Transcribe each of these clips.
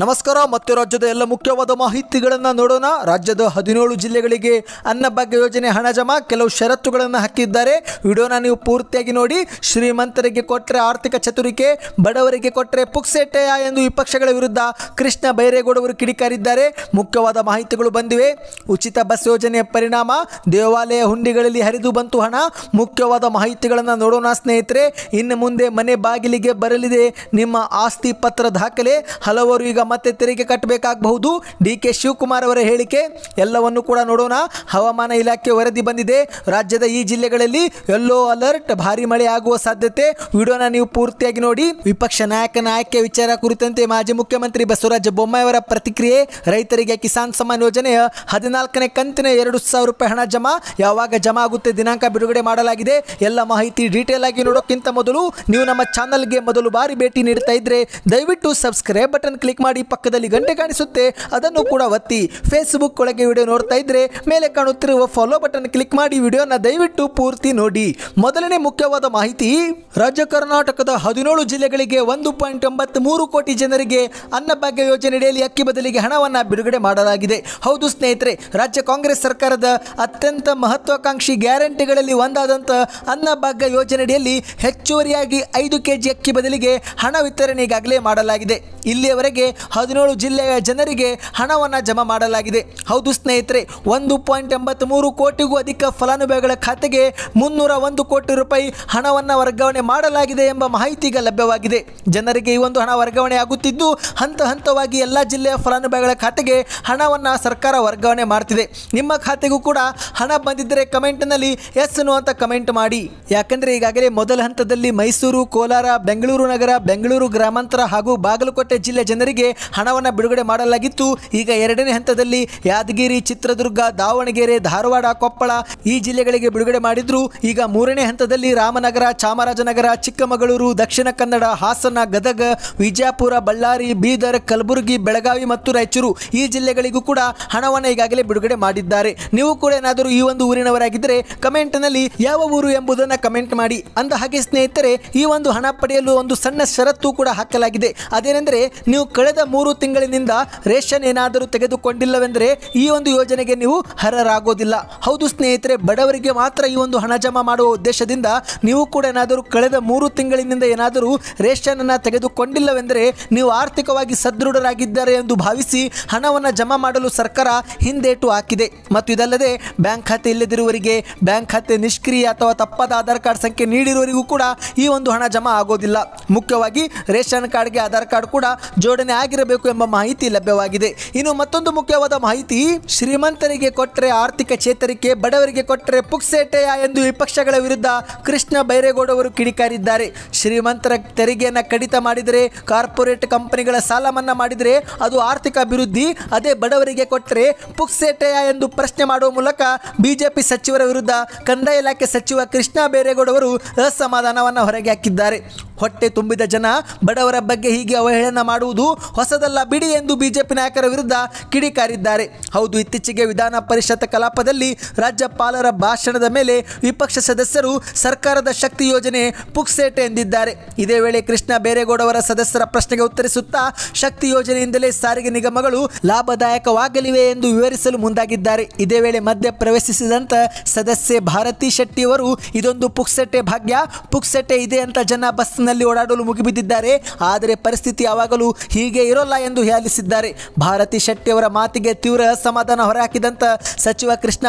ನಮಸ್ಕಾರ ಮತ್ತೆ ರಾಜ್ಯದ ಎಲ್ಲ ಮುಖ್ಯವಾದ ಮಾಹಿತಿಗಳನ್ನು ನೋಡೋಣ ರಾಜ್ಯದ ಹದಿನೇಳು ಜಿಲ್ಲೆಗಳಿಗೆ ಅನ್ನಭಾಗ್ಯ ಯೋಜನೆ ಹಣ ಜಮಾ ಕೆಲವು ಷರತ್ತುಗಳನ್ನು ಹಾಕಿದ್ದಾರೆ ವಿಡಿಯೋನ ನೀವು ಪೂರ್ತಿಯಾಗಿ ನೋಡಿ ಶ್ರೀಮಂತರಿಗೆ ಕೊಟ್ಟರೆ ಆರ್ಥಿಕ ಚತುರಿಕೆ ಬಡವರಿಗೆ ಕೊಟ್ಟರೆ ಪುಕ್ಸೆಟ್ಟೆಯ ಎಂದು ವಿಪಕ್ಷಗಳ ವಿರುದ್ಧ ಕೃಷ್ಣ ಬೈರೇಗೌಡವರು ಕಿಡಿಕಾರಿದ್ದಾರೆ ಮುಖ್ಯವಾದ ಮಾಹಿತಿಗಳು ಬಂದಿವೆ ಉಚಿತ ಬಸ್ ಯೋಜನೆಯ ಪರಿಣಾಮ ದೇವಾಲಯ ಹುಂಡಿಗಳಲ್ಲಿ ಹರಿದು ಬಂತು ಹಣ ಮುಖ್ಯವಾದ ಮಾಹಿತಿಗಳನ್ನು ನೋಡೋಣ ಸ್ನೇಹಿತರೆ ಇನ್ನು ಮುಂದೆ ಮನೆ ಬಾಗಿಲಿಗೆ ಬರಲಿದೆ ನಿಮ್ಮ ಆಸ್ತಿ ಪತ್ರ ದಾಖಲೆ ಹಲವರು ಈಗ ಮತ್ತೆ ತೆರಿಗೆ ಕಟ್ಟಬೇಕಾಗಬಹುದು ಡಿ ಕೆ ಶಿವಕುಮಾರ್ ಅವರ ಹೇಳಿಕೆ ಎಲ್ಲವನ್ನು ಕೂಡ ನೋಡೋಣ ಹವಾಮಾನ ಇಲಾಖೆ ವರದಿ ಬಂದಿದೆ ರಾಜ್ಯದ ಈ ಜಿಲ್ಲೆಗಳಲ್ಲಿ ಯೆಲ್ಲೋ ಅಲರ್ಟ್ ಭಾರಿ ಮಳೆ ಆಗುವ ಸಾಧ್ಯತೆ ವಿಡಿಯೋನ ನೀವು ಪೂರ್ತಿಯಾಗಿ ನೋಡಿ ವಿಪಕ್ಷ ನಾಯಕನ ಆಯ್ಕೆ ವಿಚಾರ ಕುರಿತಂತೆ ಮಾಜಿ ಮುಖ್ಯಮಂತ್ರಿ ಬಸವರಾಜ ಬೊಮ್ಮಾಯಿ ಅವರ ಪ್ರತಿಕ್ರಿಯೆ ರೈತರಿಗೆ ಕಿಸಾನ್ ಸಮ್ಮಾನ್ ಯೋಜನೆಯ ಹದಿನಾಲ್ಕನೇ ಕಂತಿನ ಎರಡು ಸಾವಿರ ರೂಪಾಯಿ ಹಣ ಜಮಾ ಯಾವಾಗ ಜಮಾ ಆಗುತ್ತೆ ದಿನಾಂಕ ಬಿಡುಗಡೆ ಮಾಡಲಾಗಿದೆ ಎಲ್ಲ ಮಾಹಿತಿ ಡೀಟೇಲ್ ಆಗಿ ನೋಡೋಕ್ಕಿಂತ ಮೊದಲು ನೀವು ನಮ್ಮ ಚಾನಲ್ಗೆ ಮೊದಲು ಬಾರಿ ಭೇಟಿ ನೀಡ್ತಾ ಇದ್ರೆ ದಯವಿಟ್ಟು ಸಬ್ಸ್ಕ್ರೈಬ್ ಬಟನ್ ಕ್ಲಿಕ್ ಮಾಡಿ ಮಾಡಿ ಪಕ್ಕದಲ್ಲಿ ಗಂಟೆ ಕಾಣಿಸುತ್ತೆ ಅದನ್ನು ಕೂಡ ಒತ್ತಿ ಫೇಸ್ಬುಕ್ ಒಳಗೆ ವಿಡಿಯೋ ನೋಡ್ತಾ ಇದ್ರೆ ಮೇಲೆ ಕಾಣುತ್ತಿರುವ ಫಾಲೋ ಬಟನ್ ಕ್ಲಿಕ್ ಮಾಡಿ ವಿಡಿಯೋನ ದಯವಿಟ್ಟು ಪೂರ್ತಿ ನೋಡಿ ಮೊದಲನೇ ಮುಖ್ಯವಾದ ಮಾಹಿತಿ ರಾಜ್ಯ ಕರ್ನಾಟಕದ ಹದಿನೇಳು ಜಿಲ್ಲೆಗಳಿಗೆ ಒಂದು ಪಾಯಿಂಟ್ ಮೂರು ಕೋಟಿ ಜನರಿಗೆ ಅನ್ನಭಾಗ್ಯ ಯೋಜನೆಯಡಿಯಲ್ಲಿ ಅಕ್ಕಿ ಬದಲಿಗೆ ಹಣವನ್ನು ಬಿಡುಗಡೆ ಮಾಡಲಾಗಿದೆ ಹೌದು ಸ್ನೇಹಿತರೆ ರಾಜ್ಯ ಕಾಂಗ್ರೆಸ್ ಸರ್ಕಾರದ ಅತ್ಯಂತ ಮಹತ್ವಾಕಾಂಕ್ಷಿ ಗ್ಯಾರಂಟಿಗಳಲ್ಲಿ ಒಂದಾದಂಥ ಅನ್ನಭಾಗ್ಯ ಯೋಜನೆಯಡಿಯಲ್ಲಿ ಹೆಚ್ಚುವರಿಯಾಗಿ ಐದು ಕೆಜಿ ಅಕ್ಕಿ ಬದಲಿಗೆ ಹಣ ವಿತರಣೆ ಈಗಾಗಲೇ ಮಾಡಲಾಗಿದೆ ಇಲ್ಲಿಯವರೆಗೆ ಹದಿನೇಳು ಜಿಲ್ಲೆಯ ಜನರಿಗೆ ಹಣವನ್ನು ಜಮಾ ಮಾಡಲಾಗಿದೆ ಹೌದು ಸ್ನೇಹಿತರೆ ಒಂದು ಪಾಯಿಂಟ್ ಮೂರು ಕೋಟಿಗೂ ಅಧಿಕ ಫಲಾನುಭವಿಗಳ ಖಾತೆಗೆ ಮುನ್ನೂರ ಒಂದು ಕೋಟಿ ರೂಪಾಯಿ ಹಣವನ್ನು ವರ್ಗಾವಣೆ ಮಾಡಲಾಗಿದೆ ಎಂಬ ಮಾಹಿತಿ ಈಗ ಲಭ್ಯವಾಗಿದೆ ಜನರಿಗೆ ಈ ಒಂದು ಹಣ ವರ್ಗಾವಣೆ ಆಗುತ್ತಿದ್ದು ಹಂತ ಹಂತವಾಗಿ ಎಲ್ಲ ಜಿಲ್ಲೆಯ ಫಲಾನುಭವಿಗಳ ಖಾತೆಗೆ ಹಣವನ್ನು ಸರ್ಕಾರ ವರ್ಗಾವಣೆ ಮಾಡ್ತಿದೆ ನಿಮ್ಮ ಖಾತೆಗೂ ಕೂಡ ಹಣ ಬಂದಿದ್ದರೆ ಕಮೆಂಟ್ನಲ್ಲಿ ಎಸ್ ಅಂತ ಕಮೆಂಟ್ ಮಾಡಿ ಯಾಕಂದರೆ ಈಗಾಗಲೇ ಮೊದಲ ಹಂತದಲ್ಲಿ ಮೈಸೂರು ಕೋಲಾರ ಬೆಂಗಳೂರು ನಗರ ಬೆಂಗಳೂರು ಗ್ರಾಮಾಂತರ ಹಾಗೂ ಬಾಗಲಕೋಟೆ ಜಿಲ್ಲೆ ಜನರಿಗೆ ಹಣವನ್ನು ಬಿಡುಗಡೆ ಮಾಡಲಾಗಿತ್ತು ಈಗ ಎರಡನೇ ಹಂತದಲ್ಲಿ ಯಾದಗಿರಿ ಚಿತ್ರದುರ್ಗ ದಾವಣಗೆರೆ ಧಾರವಾಡ ಕೊಪ್ಪಳ ಈ ಜಿಲ್ಲೆಗಳಿಗೆ ಬಿಡುಗಡೆ ಮಾಡಿದ್ರು ಈಗ ಮೂರನೇ ಹಂತದಲ್ಲಿ ರಾಮನಗರ ಚಾಮರಾಜನಗರ ಚಿಕ್ಕಮಗಳೂರು ದಕ್ಷಿಣ ಕನ್ನಡ ಹಾಸನ ಗದಗ ವಿಜಯಪುರ ಬಳ್ಳಾರಿ ಬೀದರ್ ಕಲಬುರಗಿ ಬೆಳಗಾವಿ ಮತ್ತು ರಾಯಚೂರು ಈ ಜಿಲ್ಲೆಗಳಿಗೂ ಕೂಡ ಹಣವನ್ನು ಈಗಾಗಲೇ ಬಿಡುಗಡೆ ಮಾಡಿದ್ದಾರೆ ನೀವು ಕೂಡ ಏನಾದರೂ ಈ ಒಂದು ಊರಿನವರಾಗಿದ್ದರೆ ಕಮೆಂಟ್ನಲ್ಲಿ ಯಾವ ಊರು ಎಂಬುದನ್ನು ಕಮೆಂಟ್ ಮಾಡಿ ಅಂದ ಹಾಗೆ ಸ್ನೇಹಿತರೆ ಈ ಒಂದು ಹಣ ಪಡೆಯಲು ಒಂದು ಸಣ್ಣ ಷರತ್ತು ಕೂಡ ಹಾಕಲಾಗಿದೆ ಅದೇನೆಂದರೆ ನೀವು ಕಳೆದ ಮೂರು ತಿಂಗಳಿನಿಂದ ರೇಷನ್ ಏನಾದರೂ ತೆಗೆದುಕೊಂಡಿಲ್ಲವೆಂದರೆ ಈ ಒಂದು ಯೋಜನೆಗೆ ನೀವು ಹರರಾಗೋದಿಲ್ಲ ಹೌದು ಸ್ನೇಹಿತರೆ ಬಡವರಿಗೆ ಮಾತ್ರ ಈ ಒಂದು ಹಣ ಜಮಾ ಮಾಡುವ ಉದ್ದೇಶದಿಂದ ನೀವು ಕೂಡ ಏನಾದರೂ ಕಳೆದ ಮೂರು ತಿಂಗಳಿನಿಂದ ಏನಾದರೂ ರೇಷನ್ ಅನ್ನು ತೆಗೆದುಕೊಂಡಿಲ್ಲವೆಂದರೆ ನೀವು ಆರ್ಥಿಕವಾಗಿ ಸದೃಢರಾಗಿದ್ದಾರೆ ಎಂದು ಭಾವಿಸಿ ಹಣವನ್ನು ಜಮಾ ಮಾಡಲು ಸರ್ಕಾರ ಹಿಂದೇಟು ಹಾಕಿದೆ ಮತ್ತು ಇದಲ್ಲದೆ ಬ್ಯಾಂಕ್ ಖಾತೆ ಇಲ್ಲದಿರುವವರಿಗೆ ಬ್ಯಾಂಕ್ ಖಾತೆ ನಿಷ್ಕ್ರಿಯ ಅಥವಾ ತಪ್ಪಾದ ಆಧಾರ್ ಕಾರ್ಡ್ ಸಂಖ್ಯೆ ನೀಡಿರುವವರಿಗೂ ಕೂಡ ಈ ಒಂದು ಹಣ ಜಮಾ ಆಗೋದಿಲ್ಲ ಮುಖ್ಯವಾಗಿ ರೇಷನ್ ಕಾರ್ಡ್ಗೆ ಆಧಾರ್ ಕಾರ್ಡ್ ಕೂಡ ಜೋಡಣೆ ಆಗಿರಬೇಕು ಎಂಬ ಮಾಹಿತಿ ಲಭ್ಯವಾಗಿದೆ ಇನ್ನು ಮತ್ತೊಂದು ಮುಖ್ಯವಾದ ಮಾಹಿತಿ ಶ್ರೀಮಂತರಿಗೆ ಕೊಟ್ಟರೆ ಆರ್ಥಿಕ ಚೇತರಿಕೆ ಬಡವರಿಗೆ ಕೊಟ್ಟರೆ ಪುಕ್ಸೇಟೆಯ ಎಂದು ವಿಪಕ್ಷಗಳ ವಿರುದ್ಧ ಕೃಷ್ಣ ಬೈರೇಗೌಡ ಅವರು ಕಿಡಿಕಾರಿದ್ದಾರೆ ಶ್ರೀಮಂತರ ತೆರಿಗೆಯನ್ನು ಕಡಿತ ಮಾಡಿದರೆ ಕಾರ್ಪೊರೇಟ್ ಕಂಪನಿಗಳ ಸಾಲ ಮನ್ನಾ ಮಾಡಿದರೆ ಅದು ಆರ್ಥಿಕ ಅಭಿವೃದ್ಧಿ ಅದೇ ಬಡವರಿಗೆ ಕೊಟ್ಟರೆ ಪುಕ್ಸೇಟೆಯ ಎಂದು ಪ್ರಶ್ನೆ ಮಾಡುವ ಮೂಲಕ ಬಿಜೆಪಿ ಸಚಿವರ ವಿರುದ್ಧ ಕಂದಾಯ ಇಲಾಖೆ ಸಚಿವ ಕೃಷ್ಣ ಬೈರೇಗೌಡ ಅವರು ಅಸಮಾಧಾನವನ್ನು ಹೊರಗೆ ಹಾಕಿದ್ದಾರೆ ಹೊಟ್ಟೆ ತುಂಬಿದ ಜನ ಬಡವರ ಬಗ್ಗೆ ಹೀಗೆ ಅವಹೇಳನ ಮಾಡುವುದು ಹೊಸದಲ್ಲ ಬಿಡಿ ಎಂದು ಬಿಜೆಪಿ ನಾಯಕರ ವಿರುದ್ಧ ಕಿಡಿಕಾರಿದ್ದಾರೆ ಹೌದು ಇತ್ತೀಚೆಗೆ ವಿಧಾನ ಪರಿಷತ್ ಕಲಾಪದಲ್ಲಿ ರಾಜ್ಯಪಾಲರ ಭಾಷಣದ ಮೇಲೆ ವಿಪಕ್ಷ ಸದಸ್ಯರು ಸರ್ಕಾರದ ಶಕ್ತಿ ಯೋಜನೆ ಪುಕ್ಸೇಟೆ ಎಂದಿದ್ದಾರೆ ಇದೇ ವೇಳೆ ಕೃಷ್ಣ ಬೇರೇಗೌಡವರ ಸದಸ್ಯರ ಪ್ರಶ್ನೆಗೆ ಉತ್ತರಿಸುತ್ತಾ ಶಕ್ತಿ ಯೋಜನೆಯಿಂದಲೇ ಸಾರಿಗೆ ನಿಗಮಗಳು ಲಾಭದಾಯಕವಾಗಲಿವೆ ಎಂದು ವಿವರಿಸಲು ಮುಂದಾಗಿದ್ದಾರೆ ಇದೇ ವೇಳೆ ಮಧ್ಯ ಪ್ರವೇಶಿಸಿದಂತ ಸದಸ್ಯೆ ಭಾರತಿ ಶೆಟ್ಟಿಯವರು ಇದೊಂದು ಪುಕ್ಸೆಟ್ಟೆ ಭಾಗ್ಯ ಪುಕ್ಸೆಟ್ಟೆ ಇದೆ ಅಂತ ಜನ ಬಸ್ನ ಓಡಾಡಲು ಮುಗಿಬಿದ್ದಿದ್ದಾರೆ ಆದರೆ ಪರಿಸ್ಥಿತಿ ಯಾವಾಗಲೂ ಹೀಗೆ ಇರೋಲ್ಲ ಎಂದು ಹೇಳಿಸಿದ್ದಾರೆ ಭಾರತಿ ಶೆಟ್ಟಿ ಅವರ ಮಾತಿಗೆ ತೀವ್ರ ಅಸಮಾಧಾನ ಹೊರಹಾಕಿದಂತ ಸಚಿವ ಕೃಷ್ಣ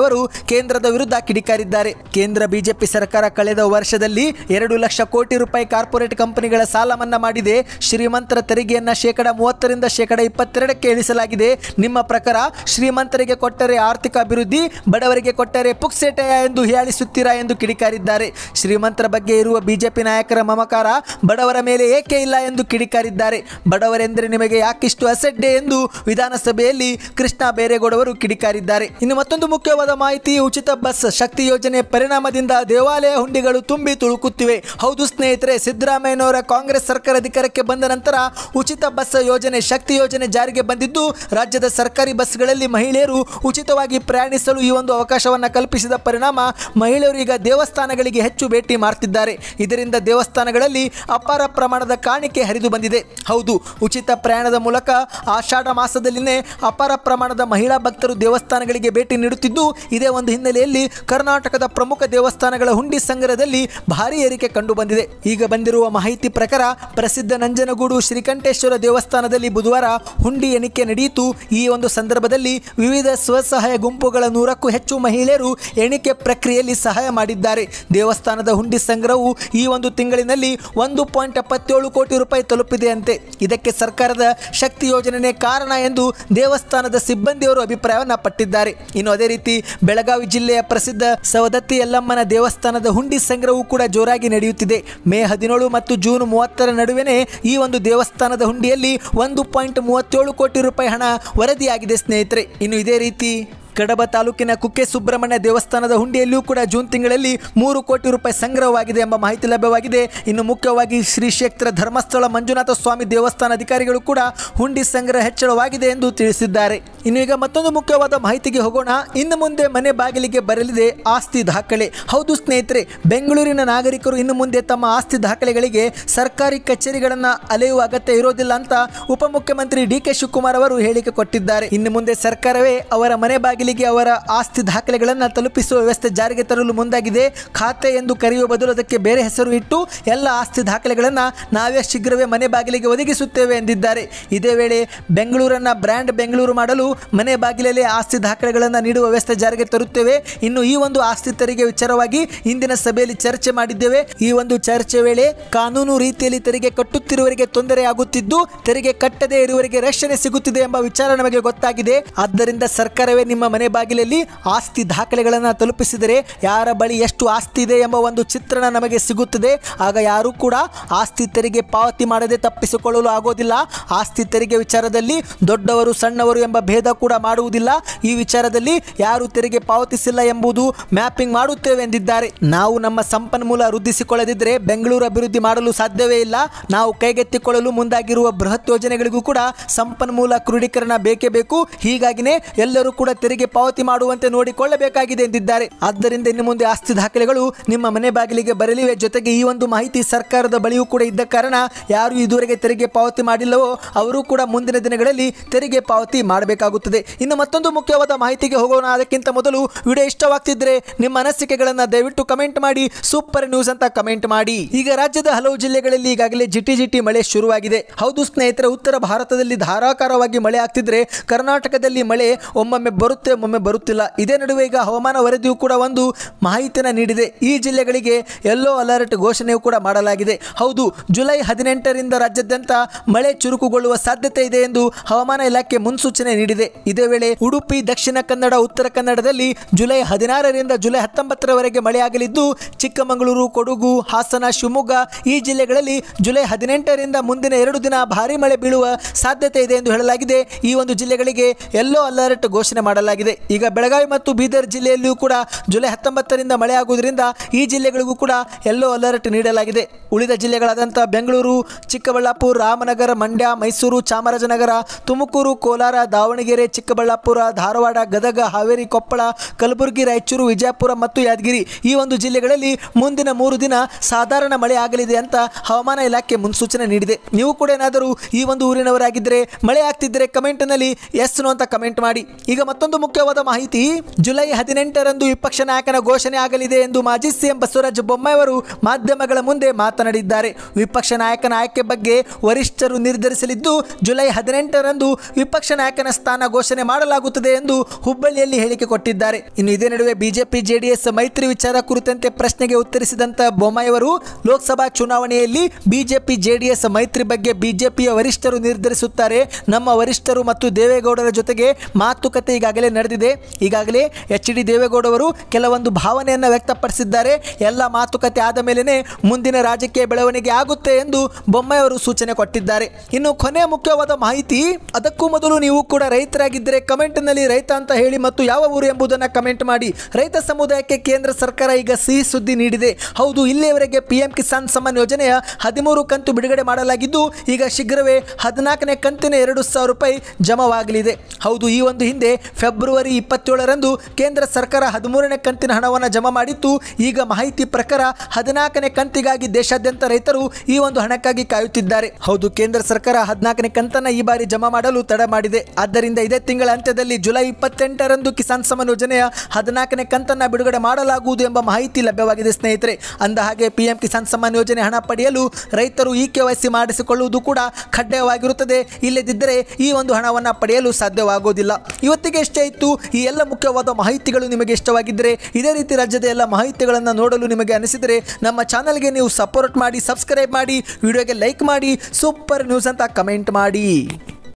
ಅವರು ಕೇಂದ್ರದ ವಿರುದ್ಧ ಕಿಡಿಕಾರಿದ್ದಾರೆ ಕೇಂದ್ರ ಬಿಜೆಪಿ ಸರ್ಕಾರ ಕಳೆದ ವರ್ಷದಲ್ಲಿ ಎರಡು ಲಕ್ಷ ಕೋಟಿ ರೂಪಾಯಿ ಕಾರ್ಪೊರೇಟ್ ಕಂಪನಿಗಳ ಸಾಲ ಮನ್ನಾ ಮಾಡಿದೆ ಶ್ರೀಮಂತರ ತೆರಿಗೆಯನ್ನ ಶೇಕಡ ಮೂವತ್ತರಿಂದ ಶೇಕಡ ಇಪ್ಪತ್ತೆರಡಕ್ಕೆ ಇಳಿಸಲಾಗಿದೆ ನಿಮ್ಮ ಪ್ರಕಾರ ಶ್ರೀಮಂತರಿಗೆ ಕೊಟ್ಟರೆ ಆರ್ಥಿಕ ಅಭಿವೃದ್ಧಿ ಬಡವರಿಗೆ ಕೊಟ್ಟರೆ ಪುಕ್ಸೇಟೆಯ ಎಂದು ಹೇಳಿಸುತ್ತೀರಾ ಎಂದು ಕಿಡಿಕಾರಿದ್ದಾರೆ ಶ್ರೀಮಂತರ ಬಗ್ಗೆ ಇರುವ ಬಿಜೆಪಿ ನಾಯಕರ ಮಮಕಾರ ಬಡವರ ಮೇಲೆ ಏಕೆ ಇಲ್ಲ ಎಂದು ಕಿಡಿಕಾರಿದ್ದಾರೆ ಬಡವರೆಂದರೆ ನಿಮಗೆ ಯಾಕಿಷ್ಟು ಅಸಡ್ಡೆ ಎಂದು ವಿಧಾನಸಭೆಯಲ್ಲಿ ಕೃಷ್ಣ ಬೇರೆಗೌಡವರು ಕಿಡಿಕಾರಿದ್ದಾರೆ ಇನ್ನು ಮತ್ತೊಂದು ಮುಖ್ಯವಾದ ಮಾಹಿತಿ ಉಚಿತ ಬಸ್ ಶಕ್ತಿ ಯೋಜನೆ ಪರಿಣಾಮದಿಂದ ದೇವಾಲಯ ಹುಂಡಿಗಳು ತುಂಬಿ ತುಳುಕುತ್ತಿವೆ ಹೌದು ಸ್ನೇಹಿತರೆ ಸಿದ್ದರಾಮಯ್ಯನವರ ಕಾಂಗ್ರೆಸ್ ಸರ್ಕಾರ ಅಧಿಕಾರಕ್ಕೆ ಬಂದ ನಂತರ ಉಚಿತ ಬಸ್ ಯೋಜನೆ ಶಕ್ತಿ ಯೋಜನೆ ಜಾರಿಗೆ ಬಂದಿದ್ದು ರಾಜ್ಯದ ಸರ್ಕಾರಿ ಬಸ್ಗಳಲ್ಲಿ ಮಹಿಳೆಯರು ಉಚಿತವಾಗಿ ಪ್ರಯಾಣಿಸಲು ಈ ಒಂದು ಅವಕಾಶವನ್ನು ಕಲ್ಪಿಸಿದ ಪರಿಣಾಮ ಮಹಿಳೆಯರು ಈಗ ದೇವಸ್ಥಾನಗಳಿಗೆ ಹೆಚ್ಚು ಭೇಟಿ ಮಾಡ್ತಿದ್ದಾರೆ ಇದರಿಂದ ದೇವಸ್ಥಾನ ದೇವಸ್ಥಾನಗಳಲ್ಲಿ ಅಪಾರ ಪ್ರಮಾಣದ ಕಾಣಿಕೆ ಹರಿದು ಬಂದಿದೆ ಹೌದು ಉಚಿತ ಪ್ರಯಾಣದ ಮೂಲಕ ಆಷಾಢ ಮಾಸದಲ್ಲಿನೇ ಅಪಾರ ಪ್ರಮಾಣದ ಮಹಿಳಾ ಭಕ್ತರು ದೇವಸ್ಥಾನಗಳಿಗೆ ಭೇಟಿ ನೀಡುತ್ತಿದ್ದು ಇದೇ ಒಂದು ಹಿನ್ನೆಲೆಯಲ್ಲಿ ಕರ್ನಾಟಕದ ಪ್ರಮುಖ ದೇವಸ್ಥಾನಗಳ ಹುಂಡಿ ಸಂಗ್ರಹದಲ್ಲಿ ಭಾರೀ ಏರಿಕೆ ಕಂಡುಬಂದಿದೆ ಈಗ ಬಂದಿರುವ ಮಾಹಿತಿ ಪ್ರಕಾರ ಪ್ರಸಿದ್ಧ ನಂಜನಗೂಡು ಶ್ರೀಕಂಠೇಶ್ವರ ದೇವಸ್ಥಾನದಲ್ಲಿ ಬುಧವಾರ ಹುಂಡಿ ಎಣಿಕೆ ನಡೆಯಿತು ಈ ಒಂದು ಸಂದರ್ಭದಲ್ಲಿ ವಿವಿಧ ಸ್ವಸಹಾಯ ಗುಂಪುಗಳ ನೂರಕ್ಕೂ ಹೆಚ್ಚು ಮಹಿಳೆಯರು ಎಣಿಕೆ ಪ್ರಕ್ರಿಯೆಯಲ್ಲಿ ಸಹಾಯ ಮಾಡಿದ್ದಾರೆ ದೇವಸ್ಥಾನದ ಹುಂಡಿ ಸಂಗ್ರಹವು ಈ ಒಂದು ತಿಂಗಳಿನಲ್ಲಿ ಹಂತದಲ್ಲಿ ಒಂದು ಪಾಯಿಂಟ್ ಎಪ್ಪತ್ತೇಳು ಕೋಟಿ ರೂಪಾಯಿ ತಲುಪಿದೆಯಂತೆ ಇದಕ್ಕೆ ಸರ್ಕಾರದ ಶಕ್ತಿ ಯೋಜನೆ ಕಾರಣ ಎಂದು ದೇವಸ್ಥಾನದ ಸಿಬ್ಬಂದಿಯವರು ಅಭಿಪ್ರಾಯವನ್ನು ಪಟ್ಟಿದ್ದಾರೆ ಇನ್ನು ಅದೇ ರೀತಿ ಬೆಳಗಾವಿ ಜಿಲ್ಲೆಯ ಪ್ರಸಿದ್ಧ ಸವದತ್ತಿ ಯಲ್ಲಮ್ಮನ ದೇವಸ್ಥಾನದ ಹುಂಡಿ ಸಂಗ್ರಹವೂ ಕೂಡ ಜೋರಾಗಿ ನಡೆಯುತ್ತಿದೆ ಮೇ ಹದಿನೇಳು ಮತ್ತು ಜೂನ್ ಮೂವತ್ತರ ನಡುವೆನೆ ಈ ಒಂದು ದೇವಸ್ಥಾನದ ಹುಂಡಿಯಲ್ಲಿ ಒಂದು ಪಾಯಿಂಟ್ ಮೂವತ್ತೇಳು ಕೋಟಿ ರೂಪಾಯಿ ಹಣ ವರದಿಯಾಗಿದೆ ಸ್ನೇಹಿತರೆ ಇನ್ನು ಇದೇ ರೀತಿ ಕಡಬ ತಾಲೂಕಿನ ಕುಕ್ಕೆ ಸುಬ್ರಹ್ಮಣ್ಯ ದೇವಸ್ಥಾನದ ಹುಂಡಿಯಲ್ಲಿಯೂ ಕೂಡ ಜೂನ್ ತಿಂಗಳಲ್ಲಿ ಮೂರು ಕೋಟಿ ರೂಪಾಯಿ ಸಂಗ್ರಹವಾಗಿದೆ ಎಂಬ ಮಾಹಿತಿ ಲಭ್ಯವಾಗಿದೆ ಇನ್ನು ಮುಖ್ಯವಾಗಿ ಶ್ರೀ ಕ್ಷೇತ್ರ ಧರ್ಮಸ್ಥಳ ಮಂಜುನಾಥ ಸ್ವಾಮಿ ದೇವಸ್ಥಾನ ಅಧಿಕಾರಿಗಳು ಕೂಡ ಹುಂಡಿ ಸಂಗ್ರಹ ಹೆಚ್ಚಳವಾಗಿದೆ ಎಂದು ತಿಳಿಸಿದ್ದಾರೆ ಇನ್ನು ಈಗ ಮತ್ತೊಂದು ಮುಖ್ಯವಾದ ಮಾಹಿತಿಗೆ ಹೋಗೋಣ ಇನ್ನು ಮುಂದೆ ಮನೆ ಬಾಗಿಲಿಗೆ ಬರಲಿದೆ ಆಸ್ತಿ ದಾಖಲೆ ಹೌದು ಸ್ನೇಹಿತರೆ ಬೆಂಗಳೂರಿನ ನಾಗರಿಕರು ಇನ್ನು ಮುಂದೆ ತಮ್ಮ ಆಸ್ತಿ ದಾಖಲೆಗಳಿಗೆ ಸರ್ಕಾರಿ ಕಚೇರಿಗಳನ್ನು ಅಲೆಯುವ ಅಗತ್ಯ ಇರೋದಿಲ್ಲ ಅಂತ ಉಪಮುಖ್ಯಮಂತ್ರಿ ಡಿ ಕೆ ಶಿವಕುಮಾರ್ ಅವರು ಹೇಳಿಕೆ ಕೊಟ್ಟಿದ್ದಾರೆ ಇನ್ನು ಮುಂದೆ ಸರ್ಕಾರವೇ ಅವರ ಮನೆ ಬಾಗಿಲು ಅವರ ಆಸ್ತಿ ದಾಖಲೆಗಳನ್ನು ತಲುಪಿಸುವ ವ್ಯವಸ್ಥೆ ಜಾರಿಗೆ ತರಲು ಮುಂದಾಗಿದೆ ಖಾತೆ ಎಂದು ಕರೆಯುವ ಬದಲು ಅದಕ್ಕೆ ಬೇರೆ ಹೆಸರು ಇಟ್ಟು ಎಲ್ಲ ಆಸ್ತಿ ದಾಖಲೆಗಳನ್ನು ನಾವೇ ಶೀಘ್ರವೇ ಮನೆ ಬಾಗಿಲಿಗೆ ಒದಗಿಸುತ್ತೇವೆ ಎಂದಿದ್ದಾರೆ ಇದೇ ವೇಳೆ ಬೆಂಗಳೂರನ್ನು ಬ್ರ್ಯಾಂಡ್ ಬೆಂಗಳೂರು ಮಾಡಲು ಮನೆ ಬಾಗಿಲಲ್ಲೇ ಆಸ್ತಿ ದಾಖಲೆಗಳನ್ನು ನೀಡುವ ವ್ಯವಸ್ಥೆ ಜಾರಿಗೆ ತರುತ್ತೇವೆ ಇನ್ನು ಈ ಒಂದು ಆಸ್ತಿ ತೆರಿಗೆ ವಿಚಾರವಾಗಿ ಇಂದಿನ ಸಭೆಯಲ್ಲಿ ಚರ್ಚೆ ಮಾಡಿದ್ದೇವೆ ಈ ಒಂದು ಚರ್ಚೆ ವೇಳೆ ಕಾನೂನು ರೀತಿಯಲ್ಲಿ ತೆರಿಗೆ ಕಟ್ಟುತ್ತಿರುವವರಿಗೆ ತೊಂದರೆ ಆಗುತ್ತಿದ್ದು ತೆರಿಗೆ ಕಟ್ಟದೇ ಇರುವವರಿಗೆ ರಕ್ಷಣೆ ಸಿಗುತ್ತಿದೆ ಎಂಬ ವಿಚಾರ ನಮಗೆ ಗೊತ್ತಾಗಿದೆ ಆದ್ದರಿಂದ ಸರ್ಕಾರವೇ ನಿಮ್ಮ ಮನೆ ಬಾಗಿಲಲ್ಲಿ ಆಸ್ತಿ ದಾಖಲೆಗಳನ್ನು ತಲುಪಿಸಿದರೆ ಯಾರ ಬಳಿ ಎಷ್ಟು ಆಸ್ತಿ ಇದೆ ಎಂಬ ಒಂದು ಚಿತ್ರಣ ನಮಗೆ ಸಿಗುತ್ತದೆ ಆಗ ಯಾರೂ ಕೂಡ ಆಸ್ತಿ ತೆರಿಗೆ ಪಾವತಿ ಮಾಡದೆ ತಪ್ಪಿಸಿಕೊಳ್ಳಲು ಆಗೋದಿಲ್ಲ ಆಸ್ತಿ ತೆರಿಗೆ ವಿಚಾರದಲ್ಲಿ ದೊಡ್ಡವರು ಸಣ್ಣವರು ಎಂಬ ಭೇದ ಕೂಡ ಮಾಡುವುದಿಲ್ಲ ಈ ವಿಚಾರದಲ್ಲಿ ಯಾರು ತೆರಿಗೆ ಪಾವತಿಸಿಲ್ಲ ಎಂಬುದು ಮ್ಯಾಪಿಂಗ್ ಮಾಡುತ್ತೇವೆ ಎಂದಿದ್ದಾರೆ ನಾವು ನಮ್ಮ ಸಂಪನ್ಮೂಲ ವೃದ್ಧಿಸಿಕೊಳ್ಳದಿದ್ದರೆ ಬೆಂಗಳೂರು ಅಭಿವೃದ್ಧಿ ಮಾಡಲು ಸಾಧ್ಯವೇ ಇಲ್ಲ ನಾವು ಕೈಗೆತ್ತಿಕೊಳ್ಳಲು ಮುಂದಾಗಿರುವ ಬೃಹತ್ ಯೋಜನೆಗಳಿಗೂ ಕೂಡ ಸಂಪನ್ಮೂಲ ಕ್ರೋಢೀಕರಣ ಬೇಕೇ ಬೇಕು ಹೀಗಾಗಿನೇ ಎಲ್ಲರೂ ಕೂಡ ತೆರಿಗೆ ಅವರಿಗೆ ಪಾವತಿ ಮಾಡುವಂತೆ ನೋಡಿಕೊಳ್ಳಬೇಕಾಗಿದೆ ಎಂದಿದ್ದಾರೆ ಆದ್ದರಿಂದ ಇನ್ನು ಮುಂದೆ ಆಸ್ತಿ ದಾಖಲೆಗಳು ನಿಮ್ಮ ಮನೆ ಬಾಗಿಲಿಗೆ ಬರಲಿವೆ ಜೊತೆಗೆ ಈ ಒಂದು ಮಾಹಿತಿ ಸರ್ಕಾರದ ಬಳಿಯೂ ಕೂಡ ಇದ್ದ ಕಾರಣ ಯಾರು ಇದುವರೆಗೆ ತೆರಿಗೆ ಪಾವತಿ ಮಾಡಿಲ್ಲವೋ ಅವರು ಕೂಡ ಮುಂದಿನ ದಿನಗಳಲ್ಲಿ ತೆರಿಗೆ ಪಾವತಿ ಮಾಡಬೇಕಾಗುತ್ತದೆ ಇನ್ನು ಮತ್ತೊಂದು ಮುಖ್ಯವಾದ ಮಾಹಿತಿಗೆ ಹೋಗೋಣ ಅದಕ್ಕಿಂತ ಮೊದಲು ವಿಡಿಯೋ ಇಷ್ಟವಾಗ್ತಿದ್ರೆ ನಿಮ್ಮ ಅನಿಸಿಕೆಗಳನ್ನು ದಯವಿಟ್ಟು ಕಮೆಂಟ್ ಮಾಡಿ ಸೂಪರ್ ನ್ಯೂಸ್ ಅಂತ ಕಮೆಂಟ್ ಮಾಡಿ ಈಗ ರಾಜ್ಯದ ಹಲವು ಜಿಲ್ಲೆಗಳಲ್ಲಿ ಈಗಾಗಲೇ ಜಿಟಿ ಜಿಟಿ ಮಳೆ ಶುರುವಾಗಿದೆ ಹೌದು ಸ್ನೇಹಿತರೆ ಉತ್ತರ ಭಾರತದಲ್ಲಿ ಧಾರಾಕಾರವಾಗಿ ಮಳೆ ಆಗ್ತಿದ್ರೆ ಕರ್ನಾಟಕದಲ್ಲಿ ಮಳೆ ಒಮ್ಮೊಮ್ಮೆ ಬರುತ್ತೆ ಮತ್ತೆ ಒಮ್ಮೆ ಬರುತ್ತಿಲ್ಲ ಇದೇ ನಡುವೆ ಈಗ ಹವಾಮಾನ ವರದಿಯೂ ಕೂಡ ಒಂದು ಮಾಹಿತಿಯನ್ನು ನೀಡಿದೆ ಈ ಜಿಲ್ಲೆಗಳಿಗೆ ಯೆಲ್ಲೋ ಅಲರ್ಟ್ ಘೋಷಣೆಯೂ ಕೂಡ ಮಾಡಲಾಗಿದೆ ಹೌದು ಜುಲೈ ಹದಿನೆಂಟರಿಂದ ರಾಜ್ಯಾದ್ಯಂತ ಮಳೆ ಚುರುಕುಗೊಳ್ಳುವ ಸಾಧ್ಯತೆ ಇದೆ ಎಂದು ಹವಾಮಾನ ಇಲಾಖೆ ಮುನ್ಸೂಚನೆ ನೀಡಿದೆ ಇದೇ ವೇಳೆ ಉಡುಪಿ ದಕ್ಷಿಣ ಕನ್ನಡ ಉತ್ತರ ಕನ್ನಡದಲ್ಲಿ ಜುಲೈ ಹದಿನಾರರಿಂದ ಜುಲೈ ಹತ್ತೊಂಬತ್ತರವರೆಗೆ ಮಳೆಯಾಗಲಿದ್ದು ಚಿಕ್ಕಮಗಳೂರು ಕೊಡಗು ಹಾಸನ ಶಿವಮೊಗ್ಗ ಈ ಜಿಲ್ಲೆಗಳಲ್ಲಿ ಜುಲೈ ಹದಿನೆಂಟರಿಂದ ಮುಂದಿನ ಎರಡು ದಿನ ಭಾರೀ ಮಳೆ ಬೀಳುವ ಸಾಧ್ಯತೆ ಇದೆ ಎಂದು ಹೇಳಲಾಗಿದೆ ಈ ಒಂದು ಜಿಲ್ಲೆಗಳಿಗೆ ಯೆಲ್ಲೋ ಅಲರ್ಟ್ ಘೋಷಣೆ ಮಾಡಲಾಗಿದೆ ವರದಿಯಾಗಿದೆ ಈಗ ಬೆಳಗಾವಿ ಮತ್ತು ಬೀದರ್ ಜಿಲ್ಲೆಯಲ್ಲಿಯೂ ಕೂಡ ಜುಲೈ ಹತ್ತೊಂಬತ್ತರಿಂದ ಮಳೆಯಾಗುವುದರಿಂದ ಈ ಜಿಲ್ಲೆಗಳಿಗೂ ಕೂಡ ಯೆಲ್ಲೋ ಅಲರ್ಟ್ ನೀಡಲಾಗಿದೆ ಉಳಿದ ಜಿಲ್ಲೆಗಳಾದಂಥ ಬೆಂಗಳೂರು ಚಿಕ್ಕಬಳ್ಳಾಪುರ ರಾಮನಗರ ಮಂಡ್ಯ ಮೈಸೂರು ಚಾಮರಾಜನಗರ ತುಮಕೂರು ಕೋಲಾರ ದಾವಣಗೆರೆ ಚಿಕ್ಕಬಳ್ಳಾಪುರ ಧಾರವಾಡ ಗದಗ ಹಾವೇರಿ ಕೊಪ್ಪಳ ಕಲಬುರಗಿ ರಾಯಚೂರು ವಿಜಯಪುರ ಮತ್ತು ಯಾದಗಿರಿ ಈ ಒಂದು ಜಿಲ್ಲೆಗಳಲ್ಲಿ ಮುಂದಿನ ಮೂರು ದಿನ ಸಾಧಾರಣ ಮಳೆ ಆಗಲಿದೆ ಅಂತ ಹವಾಮಾನ ಇಲಾಖೆ ಮುನ್ಸೂಚನೆ ನೀಡಿದೆ ನೀವು ಕೂಡ ಏನಾದರೂ ಈ ಒಂದು ಊರಿನವರಾಗಿದ್ದರೆ ಮಳೆ ಆಗ್ತಿದ್ದರೆ ಕಮೆಂಟ್ನಲ್ಲಿ ಎಸ್ ಅಂತ ಕಮೆಂಟ್ ಮಾಡಿ ಈಗ ಮತ್ತೊಂದು ಮುಖ್ಯವಾದ ಮಾಹಿತಿ ಜುಲೈ ಹದಿನೆಂಟರಂದು ವಿಪಕ್ಷ ನಾಯಕನ ಘೋಷಣೆ ಆಗಲಿದೆ ಎಂದು ಮಾಜಿ ಸಿಎಂ ಬಸವರಾಜ ಬೊಮ್ಮಾಯಿ ಅವರು ಮಾಧ್ಯಮಗಳ ಮುಂದೆ ಮಾತನಾಡಿದ್ದಾರೆ ವಿಪಕ್ಷ ನಾಯಕನ ಆಯ್ಕೆ ಬಗ್ಗೆ ವರಿಷ್ಠರು ನಿರ್ಧರಿಸಲಿದ್ದು ಜುಲೈ ಹದಿನೆಂಟರಂದು ವಿಪಕ್ಷ ನಾಯಕನ ಸ್ಥಾನ ಘೋಷಣೆ ಮಾಡಲಾಗುತ್ತದೆ ಎಂದು ಹುಬ್ಬಳ್ಳಿಯಲ್ಲಿ ಹೇಳಿಕೆ ಕೊಟ್ಟಿದ್ದಾರೆ ಇನ್ನು ಇದೇ ನಡುವೆ ಬಿಜೆಪಿ ಜೆಡಿಎಸ್ ಮೈತ್ರಿ ವಿಚಾರ ಕುರಿತಂತೆ ಪ್ರಶ್ನೆಗೆ ಉತ್ತರಿಸಿದಂತಹ ಬೊಮ್ಮಾಯಿ ಅವರು ಲೋಕಸಭಾ ಚುನಾವಣೆಯಲ್ಲಿ ಬಿಜೆಪಿ ಜೆಡಿಎಸ್ ಮೈತ್ರಿ ಬಗ್ಗೆ ಬಿಜೆಪಿಯ ವರಿಷ್ಠರು ನಿರ್ಧರಿಸುತ್ತಾರೆ ನಮ್ಮ ವರಿಷ್ಠರು ಮತ್ತು ದೇವೇಗೌಡರ ಜೊತೆಗೆ ಮಾತುಕತೆ ಈಗಾಗಲೇ ನಡೆದಿದೆ ಈಗಾಗಲೇ ಎಚ್ ಡಿ ದೇವೇಗೌಡವರು ಕೆಲವೊಂದು ಭಾವನೆಯನ್ನು ವ್ಯಕ್ತಪಡಿಸಿದ್ದಾರೆ ಎಲ್ಲ ಮಾತುಕತೆ ಆದ ಮೇಲೇ ಮುಂದಿನ ರಾಜಕೀಯ ಬೆಳವಣಿಗೆ ಆಗುತ್ತೆ ಎಂದು ಬೊಮ್ಮೆಯವರು ಸೂಚನೆ ಕೊಟ್ಟಿದ್ದಾರೆ ಇನ್ನು ಕೊನೆ ಮುಖ್ಯವಾದ ಮಾಹಿತಿ ಅದಕ್ಕೂ ಮೊದಲು ನೀವು ಕೂಡ ರೈತರಾಗಿದ್ದರೆ ಕಮೆಂಟ್ನಲ್ಲಿ ರೈತ ಅಂತ ಹೇಳಿ ಮತ್ತು ಯಾವ ಊರು ಎಂಬುದನ್ನು ಕಮೆಂಟ್ ಮಾಡಿ ರೈತ ಸಮುದಾಯಕ್ಕೆ ಕೇಂದ್ರ ಸರ್ಕಾರ ಈಗ ಸಿಹಿ ಸುದ್ದಿ ನೀಡಿದೆ ಹೌದು ಇಲ್ಲಿಯವರೆಗೆ ಪಿ ಎಂ ಕಿಸಾನ್ ಸಮ್ಮಾನ್ ಯೋಜನೆಯ ಹದಿಮೂರು ಕಂತು ಬಿಡುಗಡೆ ಮಾಡಲಾಗಿದ್ದು ಈಗ ಶೀಘ್ರವೇ ಹದಿನಾಲ್ಕನೇ ಕಂತಿನ ಎರಡು ಸಾವಿರ ರೂಪಾಯಿ ಜಮಾವಾಗಲಿದೆ ಹೌದು ಈ ಒಂದು ಹಿಂದೆ ಫೆಬ್ರವರಿ ಫೆಬ್ರವರಿ ಇಪ್ಪತ್ತೇಳರಂದು ಕೇಂದ್ರ ಸರ್ಕಾರ ಹದಿಮೂರನೇ ಕಂತಿನ ಹಣವನ್ನು ಜಮಾ ಮಾಡಿತ್ತು ಈಗ ಮಾಹಿತಿ ಪ್ರಕಾರ ಹದಿನಾಲ್ಕನೇ ಕಂತಿಗಾಗಿ ದೇಶಾದ್ಯಂತ ರೈತರು ಈ ಒಂದು ಹಣಕ್ಕಾಗಿ ಕಾಯುತ್ತಿದ್ದಾರೆ ಹೌದು ಕೇಂದ್ರ ಸರ್ಕಾರ ಹದಿನಾಲ್ಕನೇ ಕಂತನ್ನು ಈ ಬಾರಿ ಜಮಾ ಮಾಡಲು ತಡ ಮಾಡಿದೆ ಆದ್ದರಿಂದ ಇದೇ ತಿಂಗಳ ಅಂತ್ಯದಲ್ಲಿ ಜುಲೈ ಇಪ್ಪತ್ತೆಂಟರಂದು ಕಿಸಾನ್ ಸಮ್ಮಾನ್ ಯೋಜನೆಯ ಹದಿನಾಲ್ಕನೇ ಕಂತನ್ನು ಬಿಡುಗಡೆ ಮಾಡಲಾಗುವುದು ಎಂಬ ಮಾಹಿತಿ ಲಭ್ಯವಾಗಿದೆ ಸ್ನೇಹಿತರೆ ಅಂದ ಹಾಗೆ ಪಿಎಂ ಕಿಸಾನ್ ಸಮ್ಮಾನ್ ಯೋಜನೆ ಹಣ ಪಡೆಯಲು ರೈತರು ಇ ಕೆವೈಸಿ ಮಾಡಿಸಿಕೊಳ್ಳುವುದು ಕೂಡ ಕಡ್ಡಾಯವಾಗಿರುತ್ತದೆ ಇಲ್ಲದಿದ್ದರೆ ಈ ಒಂದು ಹಣವನ್ನು ಪಡೆಯಲು ಸಾಧ್ಯವಾಗುವುದಿಲ್ಲ ಇವತ್ತಿಗೆ ಎಷ್ಟೇ ಮತ್ತು ಈ ಎಲ್ಲ ಮುಖ್ಯವಾದ ಮಾಹಿತಿಗಳು ನಿಮಗೆ ಇಷ್ಟವಾಗಿದ್ದರೆ ಇದೇ ರೀತಿ ರಾಜ್ಯದ ಎಲ್ಲ ಮಾಹಿತಿಗಳನ್ನು ನೋಡಲು ನಿಮಗೆ ಅನಿಸಿದರೆ ನಮ್ಮ ಚಾನಲ್ಗೆ ನೀವು ಸಪೋರ್ಟ್ ಮಾಡಿ ಸಬ್ಸ್ಕ್ರೈಬ್ ಮಾಡಿ ವಿಡಿಯೋಗೆ ಲೈಕ್ ಮಾಡಿ ಸೂಪರ್ ನ್ಯೂಸ್ ಅಂತ ಕಮೆಂಟ್ ಮಾಡಿ